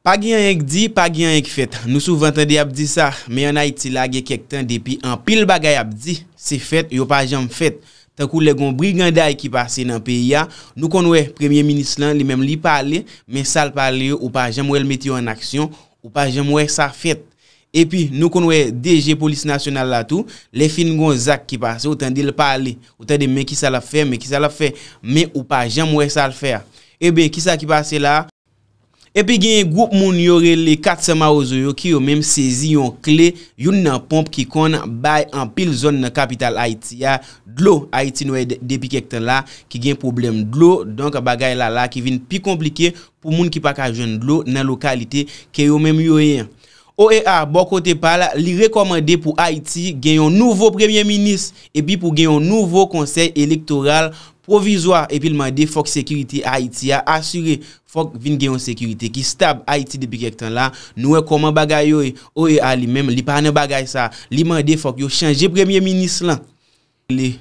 Pa gen yon yon ki di, pa gen yon ki fet. Nou souvantan di ap di sa, men yon a iti lagye kek tan depi, an pil bagay ap di, se fet, yo pa jom fet. Tan kou le gon briganday e ki pase nan pe ya, nou konwe premier minis lan, li men li pale, men sal pale yo, ou pa jom wèl meti yo en aksyon, ou pa jom wèl sa fet. E pi, nou konwe DG Polis Nasional la tou, le fin gon zak ki pase, ou tan di le pale, ou tan di men ki sa la fe, men ki sa la fe, men ou pa jom wèl sa le fe. E be, ki sa ki pase la? Epi gen yon goup moun yore le katsama ozo yo ki yo menm sezi yon kle yon nan pomp ki kon bay an pil zon nan kapital Haiti ya. Dlo, Haiti nou e depi kekten la ki gen problem dlo, donk bagay la la ki vin pi komplike pou moun ki pa ka jen dlo nan lokalite ki yo menm yoyen. OEA, bo kote pala, li rekomande pou Haiti gen yon nouvo premier minis epi pou gen yon nouvo konsey elektoral provizwa epi lman de Fox Security Haiti ya asyre. Fok vin gen yon sekurite ki stab Haiti depi kek tan la, nou e koman bagay yo e, o e a li mem, li pa ane bagay sa, li mande fok yo chanje premye minis lan. E.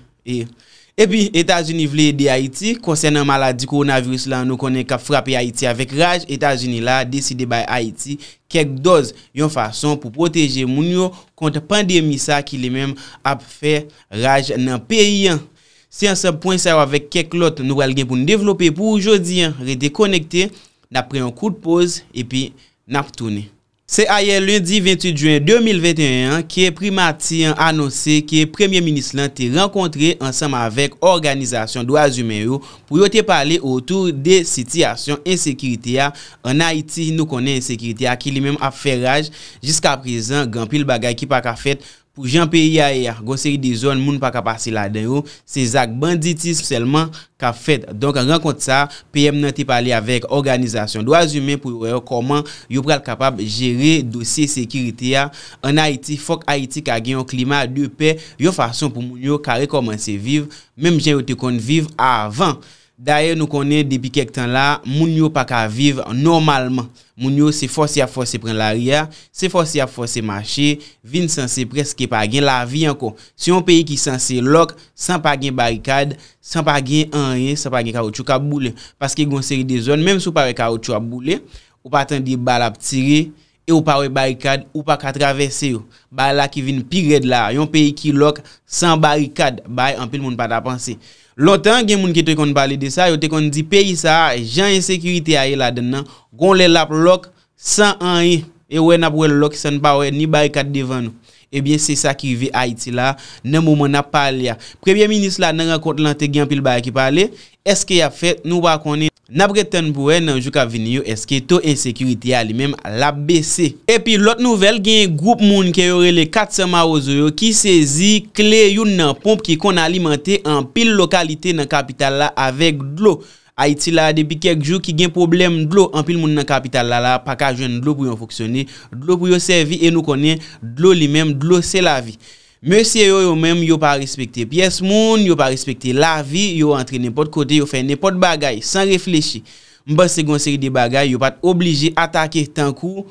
e pi, Etats-Unis vle de Haiti, konsen nan maladi koronavirus lan nou konen ka frape Haiti avek raj, Etats-Unis la deside bay Haiti kek doz yon fason pou proteje moun yo kont pandemi sa ki li mem ap fe raj nan periyan. Si ansem point sa yo avèk keklot nou al gen pou nou devlopè pou oujodi an rete konekte dapre an kout pose epi nap tounè. Se ayer lundi 28 juen 2021 ke primati an annose ke premier minis lan te renkontre ansem avèk organizasyon do Azumeyo pou yo te pale otou de sityasyon ensekirite ya. An Haiti nou konen ensekirite ya ki li menm ap fè raj jiska prezen gampil bagay ki pa ka fèt Pou jan peyi a e ya, gonseri de zon moun pa kapasi la den yo, se zak banditism selman ka fet. Don ka renkont sa, PM nan te pali avek, organizasyon do azymen pou yo reyo koman yo pral kapab jere dosye sekirite ya. An Haiti, fok Haiti ka genyo klima de pe, yo fason pou moun yo kare koman se viv, menm jen yo te kon viv avan. Daer nou konen depi kek tan la, moun yo pa ka viv normalman. Moun yo se fosi ap fosi pren larya, se fosi ap fosi mache, vin sanse preske pa gen la vi anko. Se yon peyi ki sanse lok, san pa gen barikad, san pa gen anye, san pa gen karotyo kaboule. Paske gonseri de zon, menm sou pare karotyo kaboule, ou paten di bal ap tire, Ou pawe barikad ou pa katravese yo Ba la ki vin pi red la Yon peyi ki lok san barikad Bay e anpil moun pa ta panse Lotan gen moun ki te kon pale de sa Yo te kon di peyi sa jan yon sekurite a ye la denan Gon le lap lok San an ye Ewe napwe lok san pawe ni barikad devan Ebyen se sa ki vi Haiti la Nemo moun ap pale ya Prebyen minis la nan rakot lan te gen apil bay ki pale Eske ya fet nou bakone Nabre ten pou e nan jou ka vini yo eske to ensekurite ya li menm la bese. E pi lot nouvel gen yon group moun ke yore le 4 sama ozo yo ki sezi kle yon nan pomp ki kon alimante an pil lokalite nan kapital la avek dlo. Haiti la depi kek jou ki gen problem dlo an pil moun nan kapital la la pa ka jwen dlo pou yon foksyone, dlo pou yon servi e nou konen dlo li menm, dlo se la vi. Mwen se yo yo men, yo pa respekte piyes moun, yo pa respekte la vi, yo entre nipot kote, yo fe nipot bagay, san reflechi. Mwen se gon seri de bagay, yo pa te oblije atake tankou,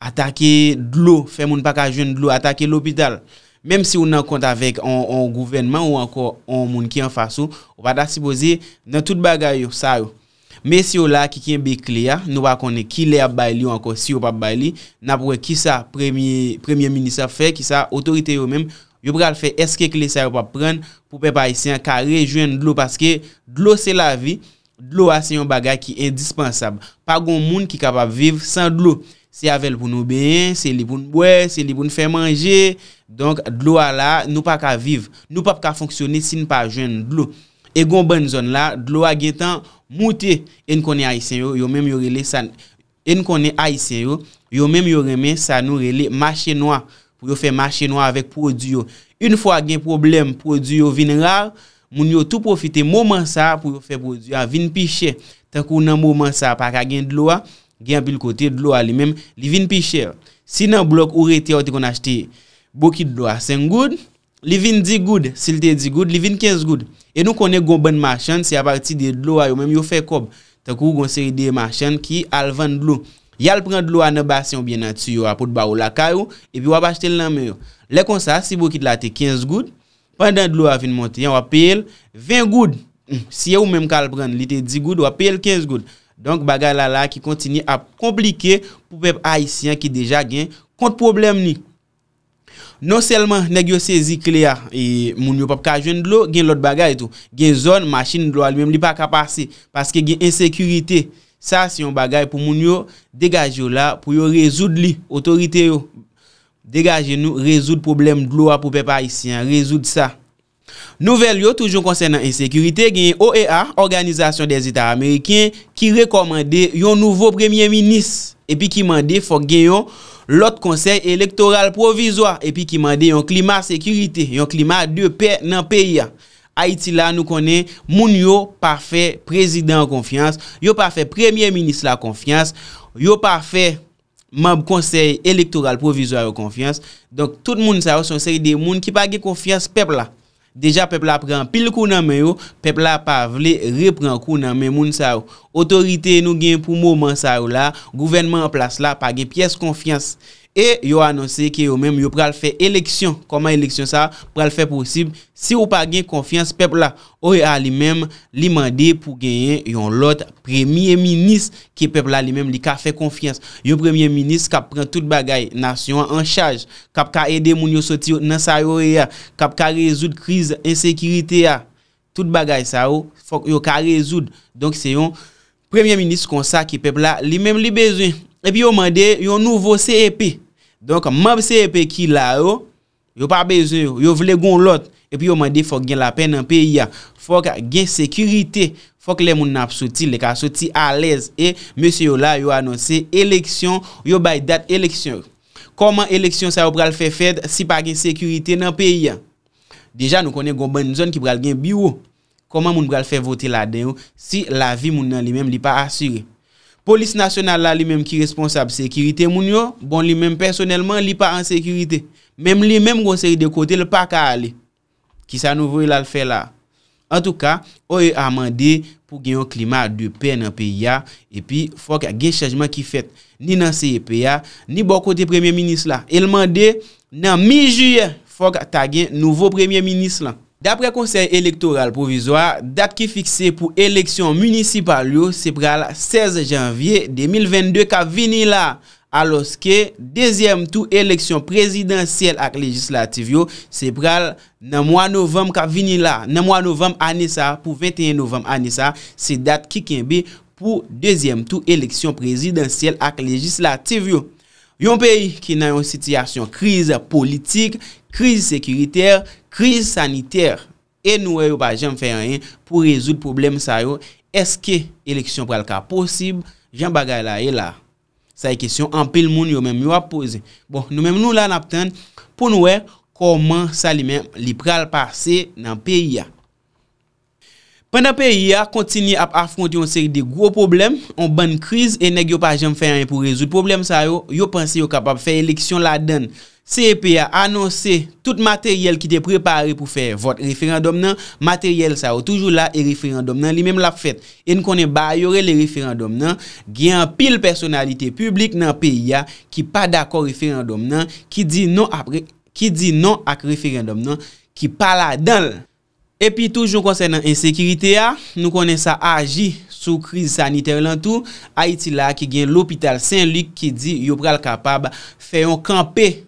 atake dlo, fe moun pa ka joun dlo, atake l'opital. Mem si yo nan konta vek an gouvenman ou anko an moun ki an fasou, yo pa ta se boze nan tout bagay yo sa yo. Mwen se yo la ki ken bekle ya, nou pa konen ki le ap bay li yo anko si yo pa bay li, nan pouwe ki sa premye minister fe, ki sa otorite yo men mwen. Yo pral fe eske kle sa yo pap pren pou pe pa aisyen ka rejwen dlo. Paske dlo se la vi, dlo a se yon bagay ki e dispensab. Pa gon moun ki kapap viv san dlo. Se avel pou nou ben, se li pou nou bwe, se li pou nou fe manje. Donk dlo a la nou pa ka viv. Nou pa pa ka fonksyonen si nou pa jwen dlo. E gon ban zon la, dlo a getan mouti. En konen aisyen yo, yo menm yo remen sa nou rele machenoa. pou yo fè machè nou avèk prodüyo. Un fwa gen problem, prodüyo vin rar, moun yo tout profite mouman sa pou yo fè prodüyo a vin pichè, tan kou nan mouman sa pa ka gen dlo a, gen apil kote dlo a li men, li vin pichè. Si nan blok ou rete yo te kon a chete, bokit dlo a 5 goud, li vin 10 goud, si li te 10 goud, li vin 15 goud. E nou konen goun bèn machè, se aparti de dlo a yo men, yo fè kob, tan kou goun seri de machè ki alvan dlo a. Yal pren dlo ane basyon bie nan tsy yo apot ba ou lakay ou, e pi wap achete l nan men yo. Lè kon sa, si bo ki dla te 15 goud, pandan dlo avin monte, yon wapel 20 goud. Si yon mèm kal pren, li te 10 goud, wapel 15 goud. Donk bagay la la ki kontini ap komplike pou pep Haitian ki deja gen kont problem ni. Non selman negyosezi kliya, moun yo pap kajwen dlo, gen lot bagay tou. Gen zon, machin dlo al mèm li pa kapase, paske gen insekuritey. Sa si yon bagay pou moun yo, degaje yo la pou yo rezoud li, otorite yo. Degaje nou, rezoud problem dlo a pou pe pa isi, rezoud sa. Nouvel yo, toujoun konsen nan insekurite, genye OEA, Organizasyon des Etats Amerikens, ki rekomande yon nouvo premye minis. E pi ki mande fok genyon lot konsen elektoral provizwa. E pi ki mande yon klima sekurite, yon klima de pe nan peyi a. Haiti la nou konen moun yo pa fe prezident konfians, yo pa fe premye minis la konfians, yo pa fe mab konsey elektoral provizor konfians. Donk tout moun sa ou son seri de moun ki pa ge konfians pepla. Deja pepla pren pil kounanmen yo, pepla pa vle repren kounanmen moun sa ou. Otorite nou gen pou moun man sa ou la, gouvenman an plas la pa ge piyes konfians. E yo anonsi ki yo menm yo pral fè eleksyon. Koman eleksyon sa pral fè posib. Si yo pa gen konfians pep la. Oye a li menm li mande pou genyen yon lot. Premier minis ki pep la li menm li ka fè konfians. Yon premier minis kap pren tout bagay. Nasyon an chaj. Kap ka ede moun yo soti yo nan sa yo e ya. Kap ka rezoud kriz ensekirite ya. Tout bagay sa yo. Fok yo ka rezoud. Donk se yon premier minis kon sa ki pep la li menm li bezwen. E pi yo mande yon nouvo CEPI. Donk mab se e pe ki la yo, yo pa beze yo, yo vle gon lot, epi yo mandi fok gen la pen nan peya, fok gen sekurite, fok le moun ap soti, le ka soti alez, e monsi yo la yo anonsi, eleksyon, yo bay dat eleksyon. Koman eleksyon sa yo pral fe fed si pa gen sekurite nan peya? Deja nou konen gombe nizon ki pral gen biyo, koman moun pral fe vote la den yo si la vi moun nan li mem li pa asyre? Polis nasyonal la li menm ki responsab, sekirite moun yo, bon li menm personelman li pa an sekirite. Menm li menm gonseri de kote, li pa ka ale. Ki sa nou vwe la l fe la. En tou ka, ou e amande pou gen yon klimat de pen an pe ya, epi fok a gen chajman ki fet ni nan seye pe ya, ni bon kote premier minis la. El mande nan mi juye fok a tagyen nouvo premier minis la. Dapre konsey elektoral provizwa, dat ki fikse pou eleksyon munisipal yo se pral 16 janvye 2022 ka vini la alos ke dezyem tou eleksyon prezidansyel ak legislativ yo se pral 9 novem ka vini la. 9 novem anisa pou 21 novem anisa se dat ki kembe pou dezyem tou eleksyon prezidansyel ak legislativ yo. Yon peyi ki nan yon sityasyon kriz politik, kriz sekiriter, kriz saniter, e nouwe yo pa jen fey an yen pou rezout problem sa yo, eske eleksyon pral ka posib, jen bagay la e la. Sa e kesyon anpe l moun yo menm yo ap pose. Bon, nou menm nou la napten pou nouwe koman sa li menm li pral pase nan peyi ya. Pwè nan peyi a, kontinye ap afronti yon seri de gwo problem, yon ban kriz, e neg yo pa jem fè yon yon pou rezout. Problem sa yo, yo pansi yo kapap fè eleksyon la den. Se e peyi a, anonsè tout materyel ki te prepare pou fè vot referandom nan, materyel sa yo, toujou la e referandom nan, li menm la fèt, en konen ba, yore le referandom nan, gen pil personalite publik nan peyi a, ki pa dako referandom nan, ki di non ak referandom nan, ki pa la den lè. Epi toujoun konsen an ensekiritè a, nou konen sa aji sou kriz saniter lantou, Haiti la ki gen l'opital Saint-Luc ki di yo pral kapab feyon kampe.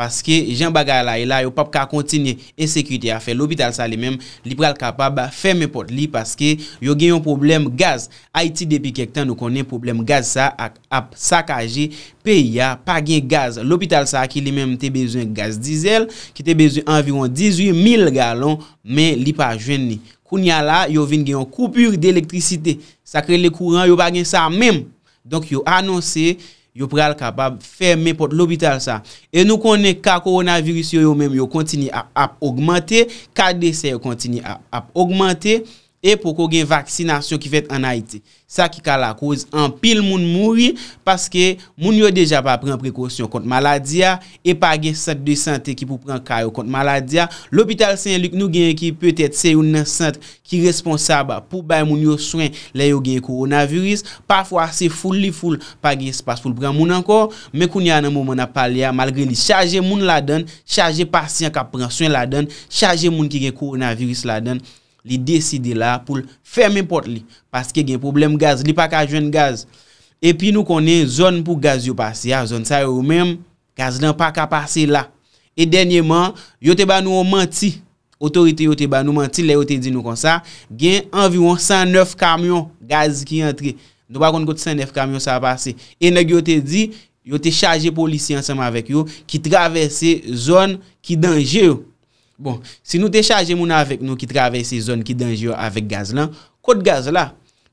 Paske jen bagay la e la yo pap ka kontine ensekriti a fe. L'hôpital sa li menm li pral kapab ferme pot li paske yo gen yon problem gaz. Haiti depi kek tan nou konen problem gaz sa ap sakaje pe ya pa gen gaz. L'hôpital sa ki li menm te bezon gaz dizel ki te bezon environ 18 mil galon men li pa jwen ni. Koun ya la yo ven gen yon koupur de elektrisite. Sa kre le kouran yo bagen sa menm. Donk yo anonsi... yo pral kapab fe men pot lopital sa e nou konen ka koronavirus yo yo men yo kontini ap ap ogmante ka dese yo kontini ap ap ogmante e pou kon gen vaksinasyon ki fet anayite. Sa ki ka la koz an pil moun mouri paske moun yo deja pa pren prekosyon kont maladya e pa gen sent dey sente ki pou pren kayo kont maladya. L'Hopital Saint-Luc nou gen ki peutet se yon sent ki responsaba pou bay moun yo swen la yo gen koronavirus. Pafwa se ful li ful pa gen espas ful pren moun anko me koun ya nan mouman apal ya malgreni chaje moun la den, chaje pasyen ka pren swen la den, chaje moun ki gen koronavirus la den Li deside la pou ferme pot li. Paske gen problem gaz. Li pa ka jwen gaz. Epi nou konen zon pou gaz yo pase. Ya zon sa yo ou menm gaz lan pa ka pase la. E denyeman yo te ba nou o manti. Otorite yo te ba nou manti le yo te di nou kon sa. Gen envyon 109 kamyon gaz ki yon tre. Nou pa konen konti 109 kamyon sa pase. E neg yo te di yo te chaje polisi ansama vek yo. Ki travese zon ki denje yo. Bon, si nou dechaje moun avèk nou ki travèl se zon ki denj yo avèk gaz lan, kote gaz la,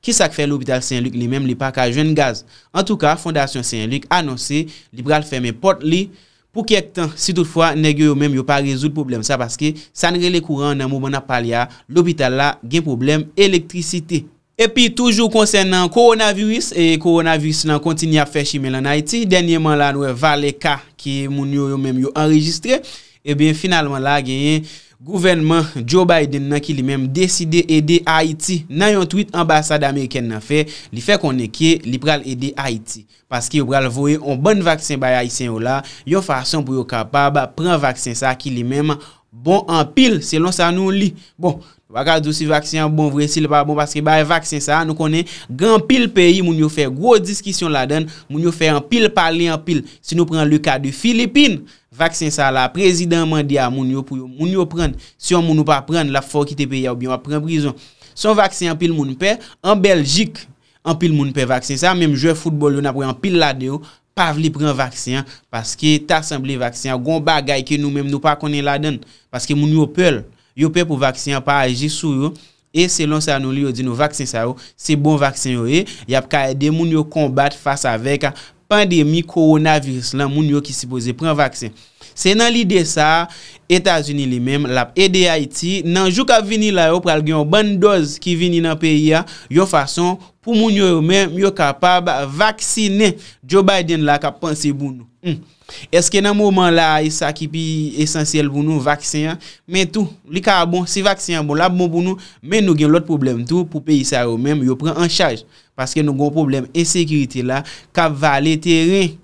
ki sak fè l'Hôpital Saint-Luc li mèm li pa ka jwen gaz. An tou ka, Fondasyon Saint-Luc anonsè, li pral fèmè port li, pou kèk tan, si toutfwa, negyo yo mèm yo pa rezout problem sa, paske sanre le kouran nan mouman apal ya, l'Hôpital la gen problem elektrisite. Epi, toujou konsen nan koronavirus, e koronavirus lan kontini a fè shimè lan Haiti, denyèman lan nou e valè ka ki moun yo yo mèm yo anregistre, E eh ben, finalman la genyen, gouvenman Joe Biden nan ki li menm deside ede Haiti nan yon tweet ambasade Ameriken nan fe, li fe konen ke li pral ede Haiti. Paske yo pral voye, yon bon vaksin baye Haitien yo la, yon fason pou yo kapab, pran vaksin sa ki li menm, bon an pil, se lon sa nou li. Bon, wakal dosi vaksin, bon vresil, paske bon, baye vaksin sa, nou konen, gan pil peyi moun yo fe, gwo diskisyon la den, moun yo fe an pil pali an pil, se nou pran luka de Filipine. Vaksin sa la, prezident mandi a moun yo pou yo. Moun yo pren, si yon moun yo pa pren, la fò ki te pe yaw biyon a pren prizon. Son vaksin anpil moun pe, an beljik anpil moun pe vaksin sa. Mèm jòe foutbol yon apren anpil la deyo, pa vli pren vaksin. Paske tasemble vaksin, goun bagay ke nou mèm nou pa konen la den. Paske moun yo pel, yo pe pou vaksin pa aji sou yo. E selon sa nou li yo di nou vaksin sa yo, se bon vaksin yo e. Yap ka ede moun yo kombat fasa vek a. pandemi, koronaviris, lan moun yo ki si pose, pren vaksen. Se nan li de sa, Etasuni li mem lap EDIT nan jou kap vini la yo pral gen yo ban doz ki vini nan peyi ya yo fason pou moun yo yo mem yo kapab vaksine Joe Biden la kap pansi bou nou. Hmm. Eske nan mouman la yi sa ki pi esensyel bou nou vaksin ya men tou li ka bon si vaksin ya bon lap bon bou nou men nou gen lot problem tou pou peyi sa yo mem yo pren an chaj. Paske nou gen problem e sekriti la kap vali teren.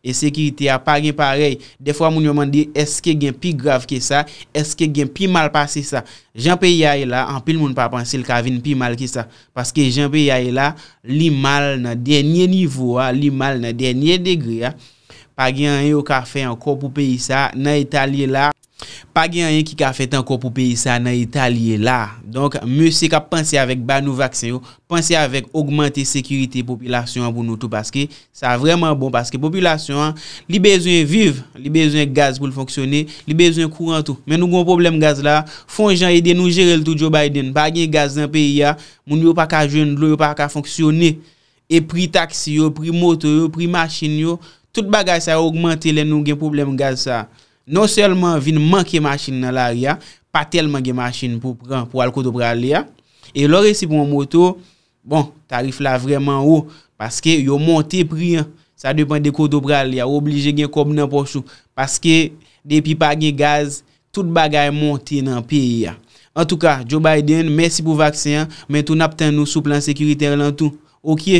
E sekirite a pagin parey, defwa moun yo mandi eske gen pi grav ki sa, eske gen pi mal pasi sa. Janpe yae la, an pil moun pa pansil ka vin pi mal ki sa. Paske janpe yae la, li mal nan denye nivou, ah, li mal nan denye degri. Ah. Pagin yo ka fe an kopu peyi sa, nan itali la. Pa gen an yon ki ka fèt an kon pou peyi sa nan Italiye la. Donk, mè se ka pansè avèk ba nou vaksè yo. Pansè avèk augmentè sekurite popilasyon an pou nou tou. Paske, sa vreman bon. Paske, popilasyon an, li bezon yon vive. Li bezon yon gaz pou l'fonksyonè. Li bezon yon kou an tou. Mè nou gwen problem gaz la. Fon jan yon gen nou jere l tout yo Biden. Pa gen gaz nan peyi ya, moun yo pa ka joun, lo yo pa ka fonksyonè. E pri taksi yo, pri motor yo, pri machine yo. Tout bagaj sa yon augmentè lè nou gen problem gaz sa. Non selman vin manke machin nan la ria, pa telman gen machin pou pran pou al koto pral liya. E lor esi pou mwoto, bon, tarif la vreman ou. Paske yo monte priyan, sa depan de koto pral liya, oblije gen kob nan pochou. Paske depi pa gen gaz, tout bagay monte nan piya. En tou ka, Joe Biden, mersi pou vaksiyan, men tou napten nou sou plan sekiriter lan tou. Ok?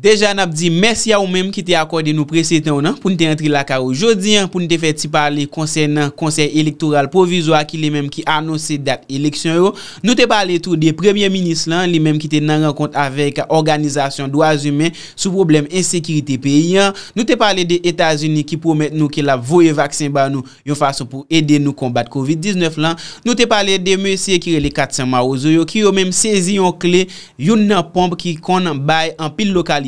Deja nap di, mersi ya ou menm ki te akorde nou prese ten ou nan pou nou te entri la ka ou jodi, pou nou te fe ti pale konsen nan konsen elektoral provizwa ki li menm ki anonsi dat eleksyon yo. Nou te pale tou de premye minis lan, li menm ki te nan renkont avek organizasyon do azume sou problem ensekiriti peyi. Nou te pale de Etasuni ki promet nou ki la voye vaksin ba nou yon fason pou ede nou kombat COVID-19 lan. Nou te pale de mersi e kire li katsen ma ou zo yo ki yo menm sezi yon kle yon nan pomp ki konan bay an pil lokali.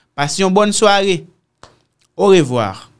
Passez bonne soirée. Au revoir.